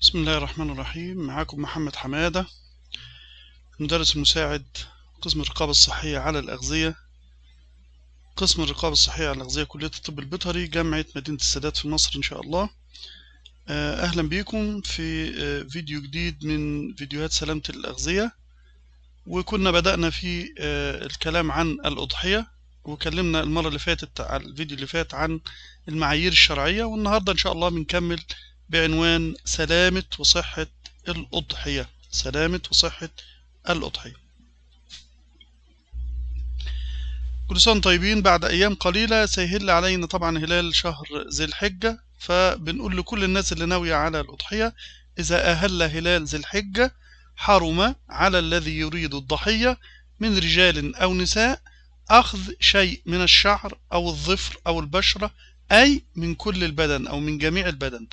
بسم الله الرحمن الرحيم معاكم محمد حمادة مدرس مساعد قسم الرقابة الصحية على الأغذية قسم الرقابة الصحية على الأغذية كلية الطب البيطري جامعة مدينة السادات في مصر إن شاء الله آه، أهلا بكم في آه، فيديو جديد من فيديوهات سلامة الأغذية وكنا بدأنا في آه، الكلام عن الأضحية وكلمنا المرة اللي فاتت على الفيديو اللي فات عن المعايير الشرعية والنهاردة إن شاء الله بنكمل بعنوان سلامة وصحة الأضحية سلامة وصحة الأضحية كل سنة طيبين بعد أيام قليلة سيهل علينا طبعا هلال شهر ذي الحجة فبنقول لكل الناس اللي ناوية على الأضحية إذا أهل هلال ذي الحجة حرم على الذي يريد الضحية من رجال أو نساء أخذ شيء من الشعر أو الظفر أو البشرة أي من كل البدن أو من جميع البدن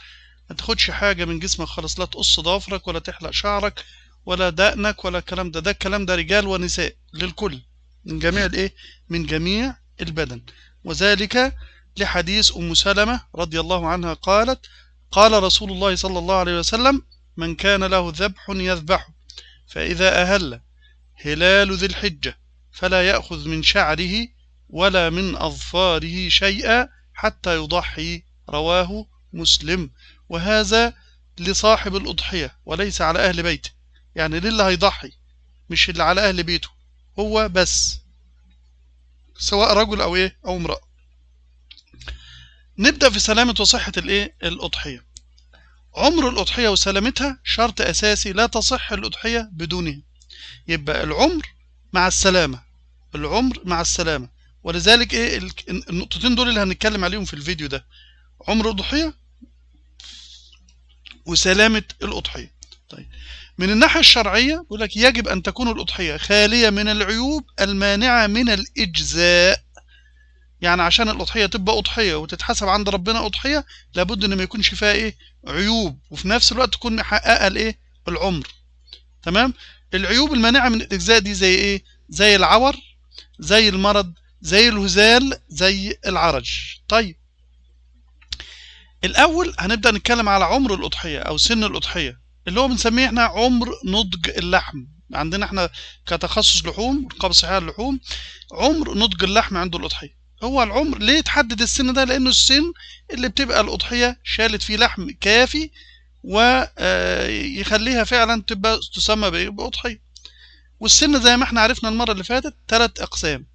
ما تاخدش حاجة من جسمك خالص لا تقص ضوافرك ولا تحلق شعرك ولا دقنك ولا الكلام ده ده الكلام ده رجال ونساء للكل من جميع الايه من جميع البدن وذلك لحديث أم سلمة رضي الله عنها قالت قال رسول الله صلى الله عليه وسلم من كان له ذبح يذبحه فإذا أهل هلال ذي الحجة فلا يأخذ من شعره ولا من أظفاره شيئا حتى يضحي رواه مسلم وهذا لصاحب الأضحية وليس على أهل بيته يعني للي هيضحي مش اللي على أهل بيته هو بس سواء رجل أو إيه أو امرأة نبدأ في سلامة وصحة الإيه الأضحية عمر الأضحية وسلامتها شرط أساسي لا تصح الأضحية بدونه يبقى العمر مع السلامة العمر مع السلامة ولذلك إيه النقطتين دول اللي هنتكلم عليهم في الفيديو ده عمر الضحية وسلامة الأضحية طيب من الناحية الشرعية بيقول لك يجب أن تكون الأضحية خالية من العيوب المانعة من الإجزاء يعني عشان الأضحية تبقى أضحية وتتحسب عند ربنا أضحية لابد إن ما يكونش فيها إيه عيوب وفي نفس الوقت تكون محققة الإيه العمر تمام العيوب المانعة من الإجزاء دي زي إيه زي العور زي المرض زي الهزال زي العرج طيب الأول هنبدأ نتكلم على عمر الأضحية أو سن الأضحية اللي هو بنسميه احنا عمر نضج اللحم عندنا احنا كتخصص لحوم رقابة صحية للحوم عمر نضج اللحم عند الأضحية هو العمر ليه تحدد السن ده لأنه السن اللي بتبقى الأضحية شالت فيه لحم كافي ويخليها آه، فعلا تبقى تسمى بأضحية والسن زي ما احنا عرفنا المرة اللي فاتت ثلاث أقسام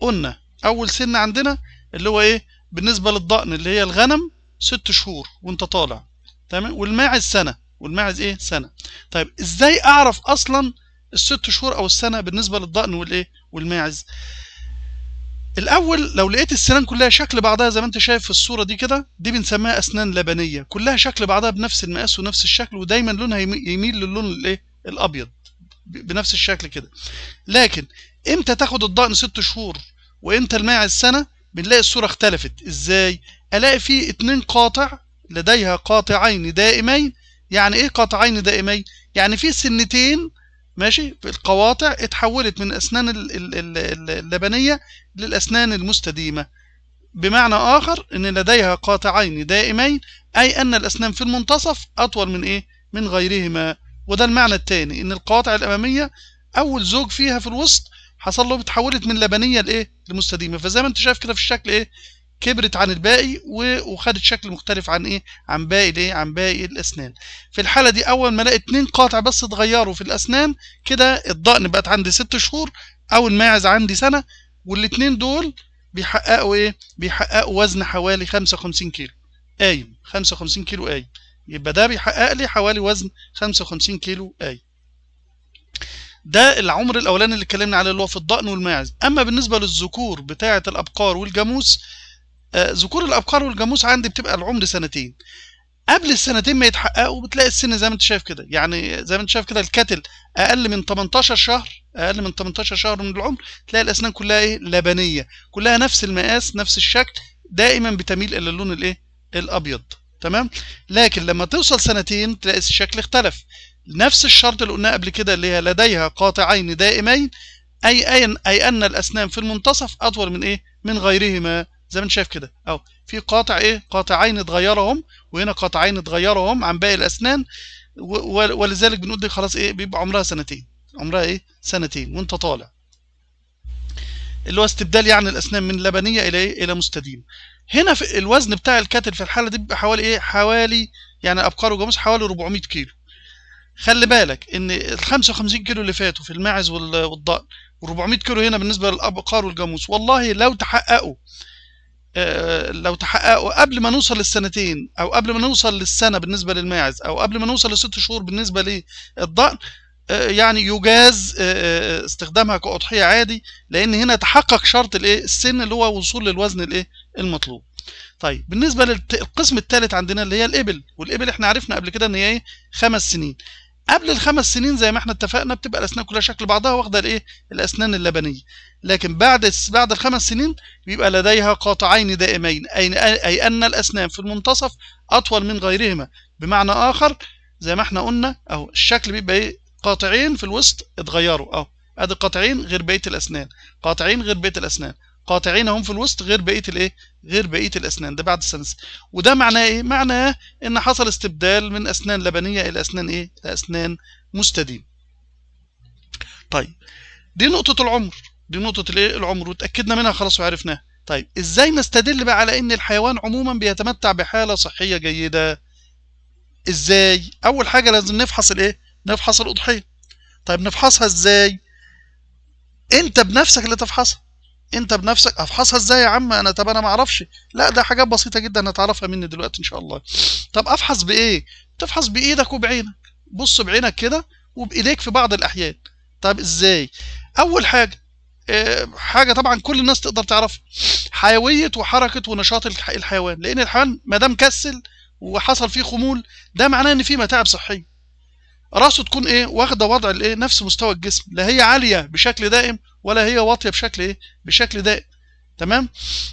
قلنا أول سن عندنا اللي هو إيه بالنسبة للضأن اللي هي الغنم ست شهور وانت طالع تمام والماعز سنه والماعز ايه سنه طيب ازاي اعرف اصلا الست شهور او السنه بالنسبه للضأن والايه والماعز الاول لو لقيت السنان كلها شكل بعضها زي ما انت شايف في الصوره دي كده دي بنسميها اسنان لبنيه كلها شكل بعضها بنفس المقاس ونفس الشكل ودايما لونها يميل للون الايه الابيض بنفس الشكل كده لكن امتى تاخد الضأن ست شهور وامتى الماعز سنه بنلاقي الصوره اختلفت ازاي ألاقي فيه اتنين قاطع لديها قاطعين دائمين يعني إيه قاطعين دائمين؟ يعني في سنتين ماشي في القواطع اتحولت من الأسنان اللبنية للأسنان المستديمة بمعنى آخر إن لديها قاطعين دائمين أي أن الأسنان في المنتصف أطول من إيه؟ من غيرهما وده المعنى الثاني إن القواطع الأمامية أول زوج فيها في الوسط حصل له اتحولت من لبنية لإيه؟ لمستديمة فزي ما أنت شايف كده في الشكل إيه؟ كبرت عن الباقي وخدت شكل مختلف عن ايه عن باقي الايه عن باقي الاسنان في الحاله دي اول ما الاقي اتنين قاطع بس اتغيروا في الاسنان كده الضأن بقت عندي ست شهور او الماعز عندي سنه والاتنين دول بيحققوا ايه بيحققوا وزن حوالي 55 كيلو قايم 55 كيلو قايم يبقى ده بيحقق لي حوالي وزن 55 كيلو قايم ده العمر الاولاني اللي اتكلمنا عليه اللي هو في الضأن والماعز اما بالنسبه للذكور بتاعه الابقار والجاموس آه، ذكور الابقار والجاموس عندي بتبقى العمر سنتين قبل السنتين ما يتحققوا بتلاقي السن زي ما انت شايف كده يعني زي ما انت شايف كده الكتل اقل من 18 شهر اقل من 18 شهر من العمر تلاقي الاسنان كلها ايه لبنيه كلها نفس المقاس نفس الشكل دائما بتميل الى اللون الايه الابيض تمام لكن لما توصل سنتين تلاقي الشكل اختلف نفس الشرط اللي قلناه قبل كده اللي هي لديها قاطعين دائمين اي اي اي ان الاسنان في المنتصف اطول من ايه من غيرهما زي ما انت شايف كده اهو في قاطع ايه قاطعين اتغيرهم وهنا قاطعين اتغيرهم عن باقي الاسنان ولذلك بنقول دي خلاص ايه بيبقى عمرها سنتين عمرها ايه سنتين وانت طالع اللي هو استبدال يعني الاسنان من لبنيه الى ايه الى مستديم هنا في الوزن بتاع الكتل في الحاله دي بيبقى حوالي ايه حوالي يعني ابقار وجاموس حوالي 400 كيلو خلي بالك ان ال 55 كيلو اللي فاتوا في الماعز والضأن و400 كيلو هنا بالنسبه للابقار والجاموس والله لو تحققوا آه، لو تحققوا آه، قبل ما نوصل للسنتين او قبل ما نوصل للسنه بالنسبه للماعز او قبل ما نوصل لست شهور بالنسبه للضأن آه، يعني يجاز استخدامها كأضحية عادي لأن هنا تحقق شرط الايه السن اللي هو وصول للوزن الايه المطلوب. طيب بالنسبة للقسم الثالث عندنا اللي هي الإبل والإبل احنا عرفنا قبل كده إن هي إيه خمس سنين قبل الخمس سنين زي ما احنا اتفقنا بتبقى الاسنان كلها شكل بعضها واخده الايه الاسنان اللبنيه لكن بعد بعد الخمس سنين بيبقى لديها قاطعين دائمين اي اي ان الاسنان في المنتصف اطول من غيرهما بمعنى اخر زي ما احنا قلنا اهو الشكل بيبقى ايه قاطعين في الوسط اتغيروا اهو ادي قاطعين غير بقيه الاسنان قاطعين غير بقيه الاسنان قاطعين هم في الوسط غير بقيه الايه غير بقيه الاسنان ده بعد السنس وده معناه ايه معناه ان حصل استبدال من اسنان لبنيه الى اسنان ايه لاسنان مستديم طيب دي نقطه العمر دي نقطه الايه العمر وتاكدنا منها خلاص وعرفناها طيب ازاي نستدل بقى على ان الحيوان عموما بيتمتع بحاله صحيه جيده ازاي اول حاجه لازم نفحص الايه نفحص الاضحيه طيب نفحصها ازاي انت بنفسك اللي تفحصها انت بنفسك افحصها ازاي يا عم انا طب انا ما اعرفش لا ده حاجات بسيطه جدا هتعرفها مني دلوقتي ان شاء الله طب افحص بايه تفحص بايدك وبعينك بص بعينك كده وبايديك في بعض الاحيان طب ازاي اول حاجه آه، حاجه طبعا كل الناس تقدر تعرفها حيويه وحركه ونشاط الحيوان لان الحيوان ما دام كسل وحصل فيه خمول ده معناه ان فيه متاعب صحيه راسه تكون ايه واخده وضع الايه نفس مستوى الجسم لا هي عاليه بشكل دائم ولا هي واطيه بشكل ايه بشكل دائم تمام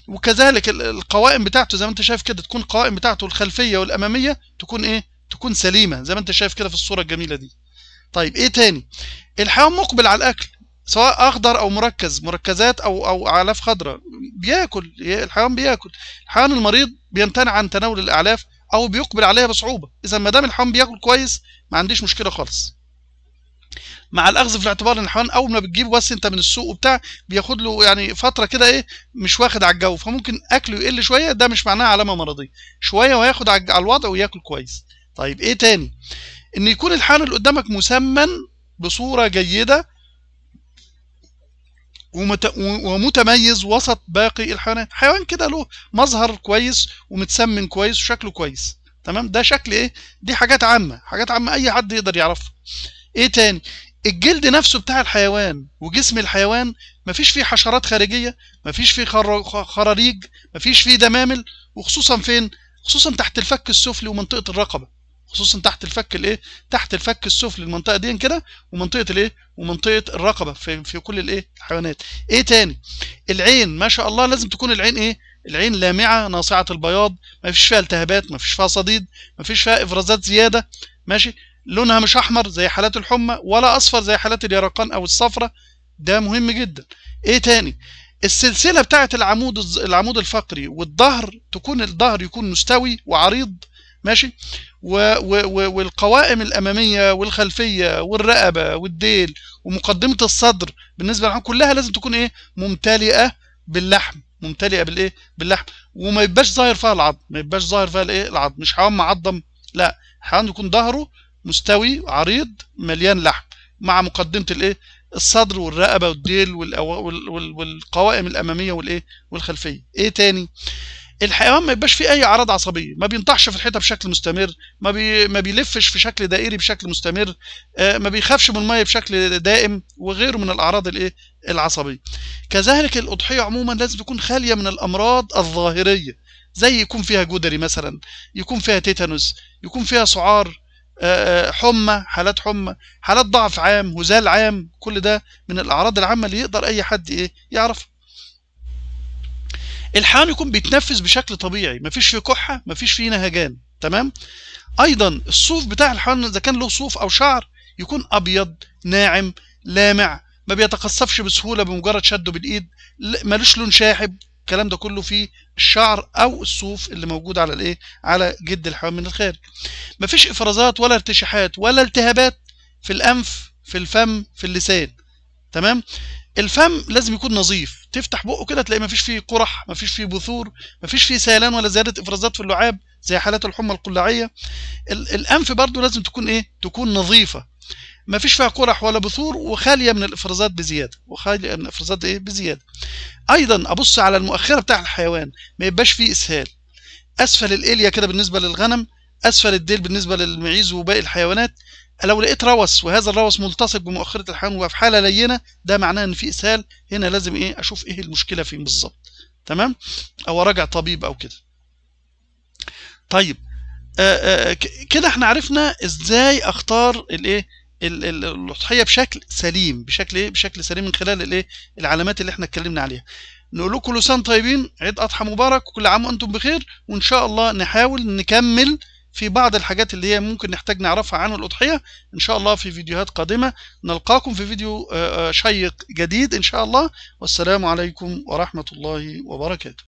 وكذلك القوائم بتاعته زي ما انت شايف كده تكون القوائم بتاعته الخلفيه والاماميه تكون ايه تكون سليمه زي ما انت شايف كده في الصوره الجميله دي طيب ايه تاني الحيوان مقبل على الاكل سواء اخضر او مركز مركزات او او اعلاف خضراء بياكل الحيوان بياكل الحيوان المريض بيمتنع عن تناول الاعلاف او بيقبل عليها بصعوبه اذا ما دام الحيوان بياكل كويس ما عنديش مشكله خالص مع الاخذ في الاعتبار ان الحيوان اول ما بتجيبه بس انت من السوق وبتاع بياخد له يعني فتره كده ايه مش واخد على الجو فممكن اكله يقل شويه ده مش معناه علامه مرضيه شويه وهياخد على الوضع وياكل كويس طيب ايه تاني ان يكون الحيوان اللي قدامك مسمن بصوره جيده ومتميز وسط باقي الحيوانات حيوان كده له مظهر كويس ومتسمن كويس وشكله كويس تمام ده شكل ايه دي حاجات عامه حاجات عامه اي حد يقدر يعرفها ايه تاني الجلد نفسه بتاع الحيوان وجسم الحيوان مفيش فيه حشرات خارجية مفيش فيه خراريج مفيش فيه دمامل وخصوصا فين خصوصا تحت الفك السفلي ومنطقة الرقبة خصوصا تحت الفك الايه تحت الفك السفلي المنطقة دي كده ومنطقة الايه ومنطقة الرقبة في, في كل الايه الحيوانات ايه تاني العين ما شاء الله لازم تكون العين ايه العين لامعة ناصعة البياض مفيش فيها التهابات مفيش فيها صديد مفيش فيها افرازات زيادة ماشي لونها مش احمر زي حالات الحمى ولا اصفر زي حالات اليرقان او الصفرة ده مهم جدا ايه تاني السلسلة بتاعة العمود العمود الفقري والظهر تكون الظهر يكون مستوي وعريض ماشي و و والقوائم الاماميه والخلفيه والرقبه والديل ومقدمه الصدر بالنسبه للحمام كلها لازم تكون ايه ممتلئه باللحم ممتلئه بالايه باللحم وما يبقاش ظاهر فيها العظم ما يبقاش ظاهر فيها الايه العظم مش حيوان معظم لا حيوان يكون ظهره مستوي عريض مليان لحم مع مقدمه الايه الصدر والرقبه والديل والقوائم الاماميه والايه والخلفيه ايه تاني الحيوان ما يبقاش فيه اي اعراض عصبيه ما بينطحش في الحيطه بشكل مستمر ما بي ما بيلفش في شكل دائري بشكل مستمر آه، ما بيخافش من الميه بشكل دائم وغيره من الاعراض الايه العصبيه كذلك الاضحيه عموما لازم تكون خاليه من الامراض الظاهريه زي يكون فيها جدري مثلا يكون فيها تيتانوس يكون فيها سعار آه، آه، حمى حالات حمى حالات ضعف عام هزال عام كل ده من الأعراض العامة اللي يقدر أي حد إيه يعرفها الحيوان يكون بيتنفس بشكل طبيعي مفيش فيه كحة مفيش فيه نهجان تمام أيضا الصوف بتاع الحيوان إذا كان له صوف أو شعر يكون أبيض ناعم لامع ما بيتقصفش بسهولة بمجرد شده بالإيد ملوش لون شاحب الكلام ده كله في الشعر او الصوف اللي موجود على الايه على جد الحيوان من الخارج مفيش افرازات ولا ارتشاحات ولا التهابات في الانف في الفم في اللسان تمام الفم لازم يكون نظيف تفتح بقه كده تلاقي مفيش فيه قرح مفيش فيه بثور مفيش فيه سيلان ولا زياده افرازات في اللعاب زي حالات الحمى القلاعيه الانف برضو لازم تكون ايه تكون نظيفه ما فيش فيها قرح ولا بثور وخاليه من الافرازات بزياده وخاليه من الافرازات ايه بزياده ايضا ابص على المؤخره بتاع الحيوان ما يبقاش فيه اسهال اسفل الاليا كده بالنسبه للغنم اسفل الديل بالنسبه للمعيز وباقي الحيوانات لو لقيت روس وهذا الروس ملتصق بمؤخره الحيوان وفي حاله لينه ده معناه ان في اسهال هنا لازم ايه اشوف ايه المشكله فين بالظبط تمام او اراجع طبيب او كده طيب آه، آه، كده احنا عرفنا ازاي اختار الايه الاضحيه بشكل سليم بشكل ايه بشكل سليم من خلال الايه العلامات اللي احنا اتكلمنا عليها نقول لكم كل سنه طيبين عيد اضحى مبارك وكل عام وانتم بخير وان شاء الله نحاول نكمل في بعض الحاجات اللي هي ممكن نحتاج نعرفها عن الأضحية إن شاء الله في فيديوهات قادمة نلقاكم في فيديو آه، آه، شيق جديد إن شاء الله والسلام عليكم ورحمة الله وبركاته